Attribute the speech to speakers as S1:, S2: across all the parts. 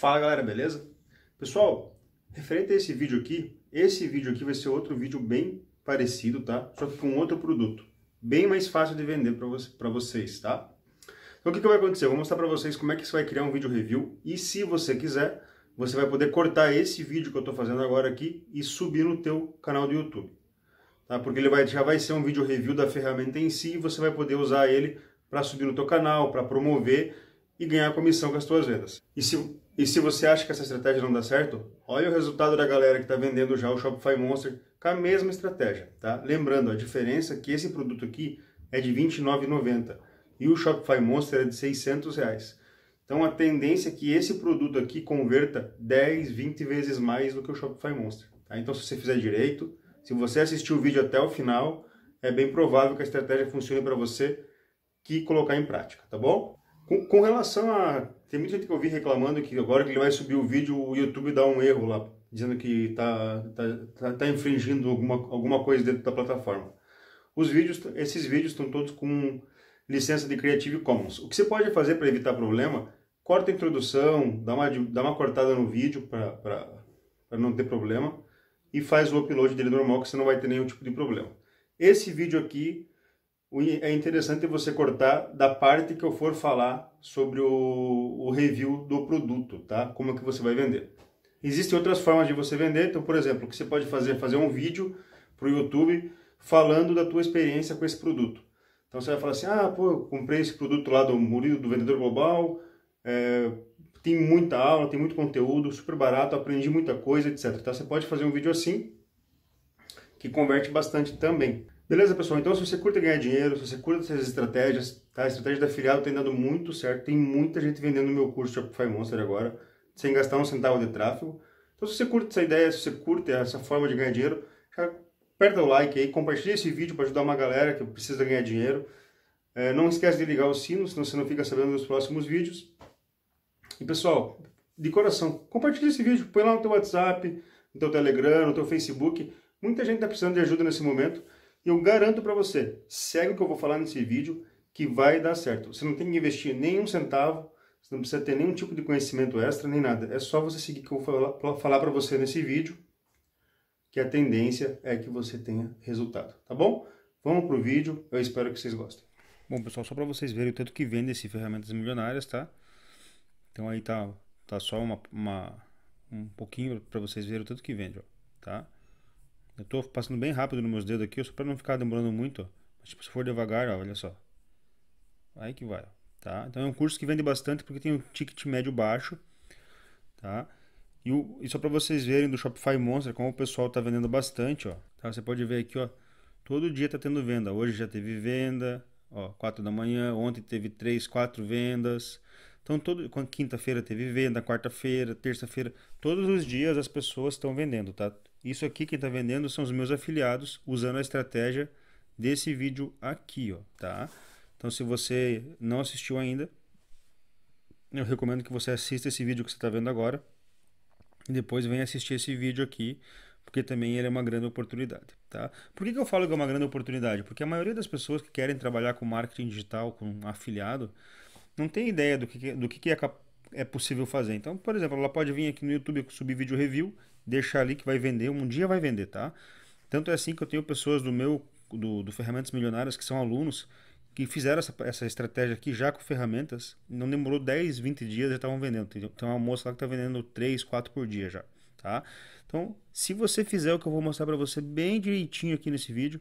S1: Fala galera, beleza? Pessoal, referente a esse vídeo aqui, esse vídeo aqui vai ser outro vídeo bem parecido, tá? Só que com outro produto, bem mais fácil de vender para você, pra vocês, tá? Então o que, que vai acontecer? Eu vou mostrar para vocês como é que você vai criar um vídeo review e se você quiser, você vai poder cortar esse vídeo que eu estou fazendo agora aqui e subir no teu canal do YouTube. Tá? Porque ele vai, já vai ser um vídeo review da ferramenta em si e você vai poder usar ele para subir no teu canal, para promover e ganhar comissão com as tuas vendas. E se e se você acha que essa estratégia não dá certo, olha o resultado da galera que está vendendo já o Shopify Monster com a mesma estratégia, tá? Lembrando, a diferença é que esse produto aqui é de R$29,90 29,90 e o Shopify Monster é de R$600. 600. Reais. Então a tendência é que esse produto aqui converta 10, 20 vezes mais do que o Shopify Monster. Tá? Então se você fizer direito, se você assistir o vídeo até o final, é bem provável que a estratégia funcione para você que colocar em prática, tá bom? Com, com relação a tem muita gente que eu vi reclamando que agora que ele vai subir o vídeo, o YouTube dá um erro lá, dizendo que está tá, tá, tá, infringindo alguma, alguma coisa dentro da plataforma. Os vídeos, esses vídeos estão todos com licença de Creative Commons. O que você pode fazer para evitar problema? Corta a introdução, dá uma, dá uma cortada no vídeo para não ter problema e faz o upload dele normal que você não vai ter nenhum tipo de problema. Esse vídeo aqui é interessante você cortar da parte que eu for falar sobre o, o review do produto, tá? Como é que você vai vender. Existem outras formas de você vender, então, por exemplo, o que você pode fazer é fazer um vídeo para o YouTube falando da tua experiência com esse produto. Então você vai falar assim, ah, pô, eu comprei esse produto lá do Murilo, do Vendedor Global, é, tem muita aula, tem muito conteúdo, super barato, aprendi muita coisa, etc. Então, Você pode fazer um vídeo assim, que converte bastante também. Beleza, pessoal? Então, se você curta ganhar dinheiro, se você curta essas estratégias, tá? a estratégia da afiliado tem dado muito certo. Tem muita gente vendendo meu curso Shopify Monster agora, sem gastar um centavo de tráfego. Então, se você curte essa ideia, se você curte essa forma de ganhar dinheiro, aperta o like aí, compartilha esse vídeo para ajudar uma galera que precisa ganhar dinheiro. É, não esquece de ligar o sino, senão você não fica sabendo dos próximos vídeos. E, pessoal, de coração, compartilha esse vídeo, põe lá no teu WhatsApp, no teu Telegram, no teu Facebook. Muita gente está precisando de ajuda nesse momento. Eu garanto para você, segue o que eu vou falar nesse vídeo, que vai dar certo. Você não tem que investir nenhum centavo, você não precisa ter nenhum tipo de conhecimento extra, nem nada. É só você seguir o que eu vou falar para você nesse vídeo, que a tendência é que você tenha resultado, tá bom? Vamos para o vídeo, eu espero que vocês gostem. Bom, pessoal, só para vocês verem o tanto que vende esse Ferramentas Milionárias, tá? Então aí tá, tá só uma, uma um pouquinho para vocês verem o tanto que vende, ó, tá? Eu tô passando bem rápido nos meus dedos aqui, só para não ficar demorando muito. Mas tipo, se for devagar, ó, olha só. Aí que vai, tá? Então é um curso que vende bastante porque tem um ticket médio baixo, tá? E, o, e só para vocês verem do Shopify Monster como o pessoal tá vendendo bastante, ó. Tá? Você pode ver aqui, ó. Todo dia tá tendo venda. Hoje já teve venda, ó, 4 da manhã, ontem teve 3, 4 vendas. Então, todo, quinta-feira teve venda, quarta-feira, terça-feira, todos os dias as pessoas estão vendendo, tá? Isso aqui que está vendendo são os meus afiliados usando a estratégia desse vídeo aqui, ó, tá? Então, se você não assistiu ainda, eu recomendo que você assista esse vídeo que você está vendo agora e depois venha assistir esse vídeo aqui, porque também ele é uma grande oportunidade, tá? Por que, que eu falo que é uma grande oportunidade? Porque a maioria das pessoas que querem trabalhar com marketing digital, com um afiliado, não tem ideia do que, do que, que é capaz é possível fazer. Então, por exemplo, ela pode vir aqui no YouTube subir vídeo review, deixar ali que vai vender, um dia vai vender, tá? Tanto é assim que eu tenho pessoas do meu, do, do Ferramentas Milionárias, que são alunos, que fizeram essa, essa estratégia aqui já com ferramentas, não demorou 10, 20 dias já estavam vendendo. Tem, tem uma moça lá que está vendendo 3, 4 por dia já, tá? Então, se você fizer o que eu vou mostrar para você bem direitinho aqui nesse vídeo,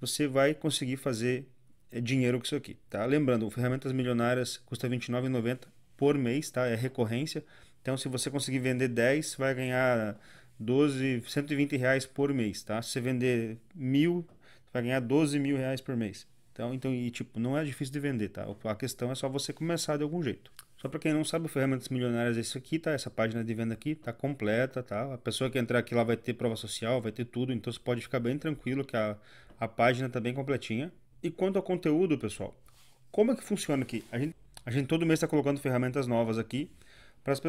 S1: você vai conseguir fazer é, dinheiro com isso aqui, tá? Lembrando, ferramentas milionárias custa R$29,90 por mês, tá? É recorrência. Então, se você conseguir vender 10, vai ganhar 12, 120 reais por mês, tá? Se você vender mil, vai ganhar 12 mil reais por mês. Então, então e tipo, não é difícil de vender, tá? A questão é só você começar de algum jeito. Só para quem não sabe, o Ferramentas Milionárias é isso aqui, tá? Essa página de venda aqui tá completa, tá? A pessoa que entrar aqui lá vai ter prova social, vai ter tudo, então você pode ficar bem tranquilo que a, a página tá bem completinha. E quanto ao conteúdo, pessoal, como é que funciona aqui? A gente a gente todo mês está colocando ferramentas novas aqui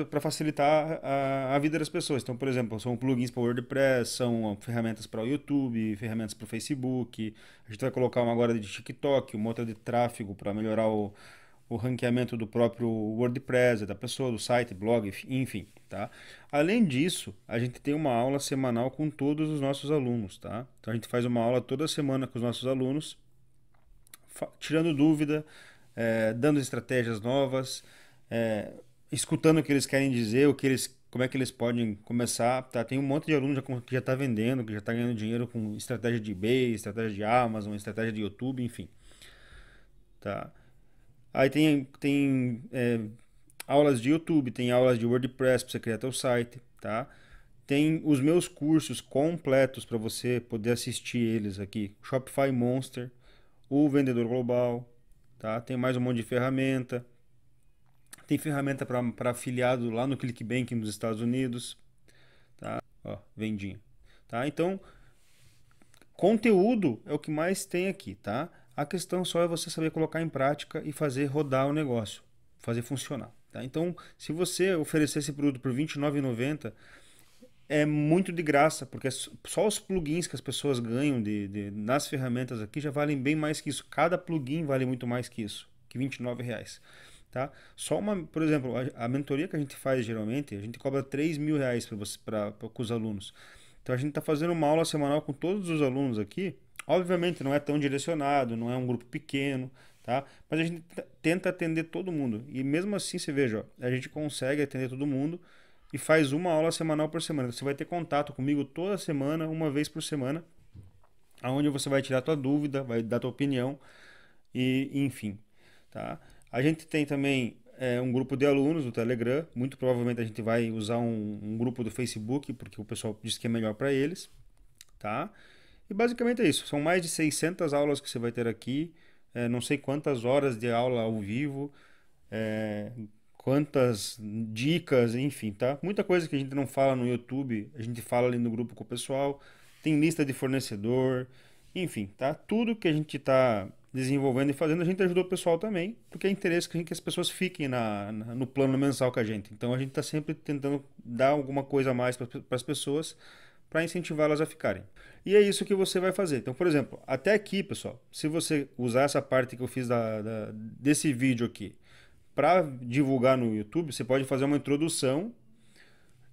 S1: para facilitar a, a, vida das pessoas. Então, por exemplo, são plugins para WordPress, são ferramentas para o YouTube, ferramentas para o Facebook. A gente vai colocar uma agora de TikTok, uma outra de tráfego para melhorar o, o ranqueamento do próprio WordPress, da pessoa, do site, blog, enfim, tá? Além disso, a gente tem uma aula semanal com todos os nossos alunos, tá? Então a gente faz uma aula toda semana com os nossos alunos, tirando dúvida, é, dando estratégias novas, é, escutando o que eles querem dizer, o que eles, como é que eles podem começar. Tá? Tem um monte de aluno já, que já está vendendo, que já está ganhando dinheiro com estratégia de eBay, estratégia de Amazon, estratégia de YouTube, enfim. Tá? Aí tem, tem é, aulas de YouTube, tem aulas de WordPress para você criar seu site, tá? Tem os meus cursos completos para você poder assistir eles aqui. Shopify Monster, o Vendedor Global, Tá? Tem mais um monte de ferramenta. Tem ferramenta para afiliado lá no ClickBank nos Estados Unidos. Tá? Ó, vendinha. Tá? Então, conteúdo é o que mais tem aqui, tá? A questão só é você saber colocar em prática e fazer rodar o negócio, fazer funcionar. Tá? Então, se você oferecer esse produto por R$29,90 é muito de graça, porque só os plugins que as pessoas ganham de, de, nas ferramentas aqui já valem bem mais que isso. Cada plugin vale muito mais que isso, que R$29,00. Tá? Só uma, por exemplo, a, a, mentoria que a gente faz geralmente, a gente cobra 3 mil reais para os alunos. Então a gente está fazendo uma aula semanal com todos os alunos aqui. Obviamente não é tão direcionado, não é um grupo pequeno, tá? Mas a gente tenta atender todo mundo. E mesmo assim, você veja, ó, a gente consegue atender todo mundo e faz uma aula semanal por semana. Você vai ter contato comigo toda semana, uma vez por semana, aonde você vai tirar tua dúvida, vai dar tua opinião e enfim, tá? A gente tem também é, um grupo de alunos do Telegram. Muito provavelmente a gente vai usar um, um grupo do Facebook porque o pessoal diz que é melhor para eles, tá? E basicamente é isso. São mais de 600 aulas que você vai ter aqui. É, não sei quantas horas de aula ao vivo. É, quantas dicas, enfim, tá? Muita coisa que a gente não fala no YouTube, a gente fala ali no grupo com o pessoal. Tem lista de fornecedor, enfim, tá? Tudo que a gente está desenvolvendo e fazendo, a gente ajuda o pessoal também, porque é interesse que, gente, que as pessoas fiquem na, na, no plano mensal com a gente. Então a gente está sempre tentando dar alguma coisa a mais para as pessoas para incentivá-las a ficarem. E é isso que você vai fazer. Então, por exemplo, até aqui, pessoal, se você usar essa parte que eu fiz da, da, desse vídeo aqui para divulgar no YouTube, você pode fazer uma introdução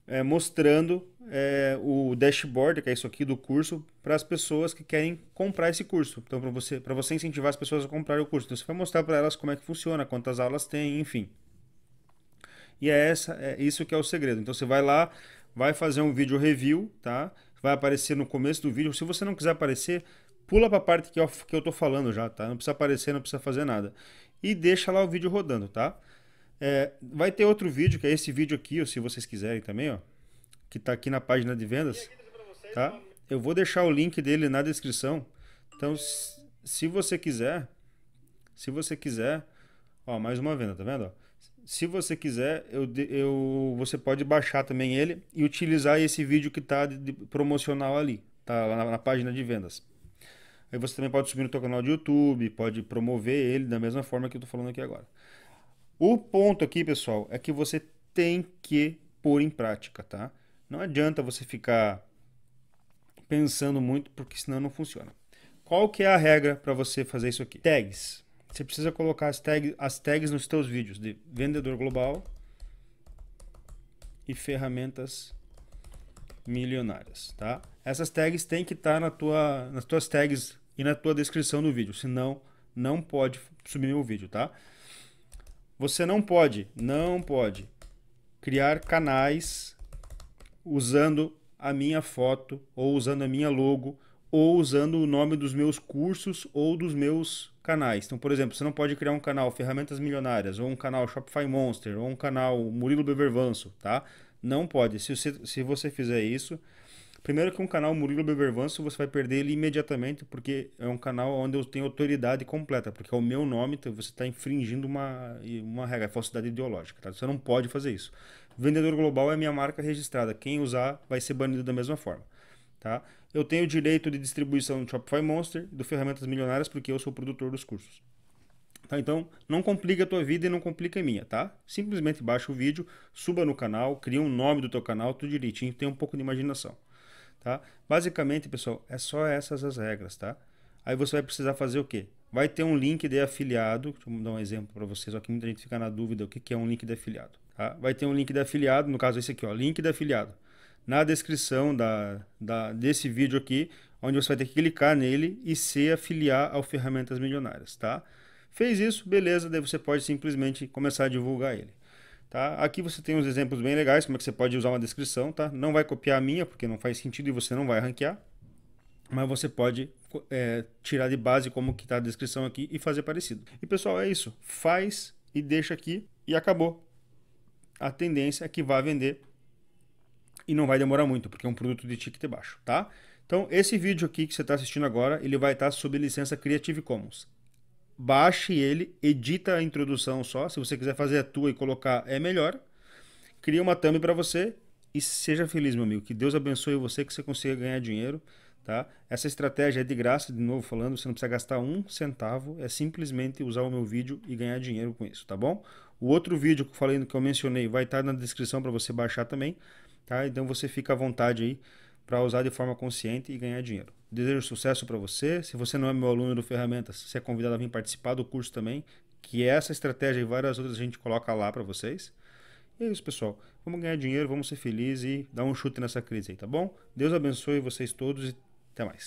S1: é, mostrando é, o dashboard, que é isso aqui do curso, para as pessoas que querem comprar esse curso. Então, para você, você incentivar as pessoas a comprar o curso. Então, você vai mostrar para elas como é que funciona, quantas aulas tem, enfim. E é, essa, é isso que é o segredo. Então, você vai lá, vai fazer um vídeo review, tá? Vai aparecer no começo do vídeo. Se você não quiser aparecer, pula para a parte que eu, que eu falando já, tá? Não precisa aparecer, não precisa fazer nada e deixa lá o vídeo rodando, tá? É, vai ter outro vídeo, que é esse vídeo aqui, ou se vocês quiserem também, ó, que tá aqui na página de vendas, tá? É? Eu vou deixar o link dele na descrição. Então, se você quiser, se você quiser, ó, mais uma venda, tá vendo? Ó? Se você quiser, eu, eu, você pode baixar também ele e utilizar esse vídeo que tá de, de promocional ali, tá lá na, na página de vendas. Aí você também pode subir no teu canal de YouTube, pode promover ele da mesma forma que eu estou falando aqui agora. O ponto aqui, pessoal, é que você tem que pôr em prática, tá? Não adianta você ficar pensando muito, porque senão não funciona. Qual que é a regra para você fazer isso aqui? Tags. Você precisa colocar as tags, as tags nos seus vídeos de vendedor global e ferramentas milionárias, tá? Essas tags têm que estar tá na tua, nas tuas tags e na tua descrição do vídeo, senão não pode subir o vídeo, tá? Você não pode, não pode criar canais usando a minha foto ou usando a minha logo ou usando o nome dos meus cursos ou dos meus canais. Então, por exemplo, você não pode criar um canal Ferramentas Milionárias ou um canal Shopify Monster ou um canal Murilo Bevervanso, tá? Não pode. Se você, se você fizer isso, primeiro que um canal Murilo Bebervanso, você vai perder ele imediatamente, porque é um canal onde eu tenho autoridade completa, porque é o meu nome, então você está infringindo uma, uma regra, falsidade ideológica. Tá? Você não pode fazer isso. Vendedor Global é minha marca registrada. Quem usar vai ser banido da mesma forma. Tá? Eu tenho direito de distribuição do Shopify Monster e do Ferramentas Milionárias, porque eu sou produtor dos cursos. Tá? Então, não complica a tua vida e não complica a minha, tá? Simplesmente baixa o vídeo, suba no canal, cria um nome do teu canal, tudo direitinho, tem um pouco de imaginação, tá? Basicamente, pessoal, é só essas as regras, tá? Aí você vai precisar fazer o quê? Vai ter um link de afiliado, deixa eu dar um exemplo para vocês, só que muita gente fica na dúvida o que, é um link de afiliado, tá? Vai ter um link de afiliado, no caso esse aqui, ó, link de afiliado. Na descrição da, da, desse vídeo aqui, onde você vai ter que clicar nele e se afiliar ao Ferramentas Milionárias, Tá? Fez isso, beleza, daí você pode simplesmente começar a divulgar ele. Tá? Aqui você tem uns exemplos bem legais, como é que você pode usar uma descrição, tá? Não vai copiar a minha, porque não faz sentido e você não vai ranquear, mas você pode é, tirar de base como que está a descrição aqui e fazer parecido. E pessoal, é isso. Faz e deixa aqui e acabou. A tendência é que vá vender e não vai demorar muito, porque é um produto de ticket baixo, tá? Então, esse vídeo aqui que você está assistindo agora, ele vai estar tá sob licença Creative Commons baixe ele, edita a introdução só. Se você quiser fazer a tua e colocar, é melhor. Cria uma thumb para você e seja feliz, meu amigo. Que Deus abençoe você, que você consiga ganhar dinheiro. Tá? Essa estratégia é de graça, de novo falando, você não precisa gastar um centavo, é simplesmente usar o meu vídeo e ganhar dinheiro com isso, tá bom? O outro vídeo que eu falei, que eu mencionei, vai estar tá na descrição para você baixar também, tá? Então você fica à vontade aí para usar de forma consciente e ganhar dinheiro. Desejo sucesso para você. Se você não é meu aluno do Ferramentas, você é convidado a vir participar do curso também, que é essa estratégia e várias outras a gente coloca lá para vocês. E é isso, pessoal. Vamos ganhar dinheiro, vamos ser felizes e dar um chute nessa crise aí, tá bom? Deus abençoe vocês todos e até mais.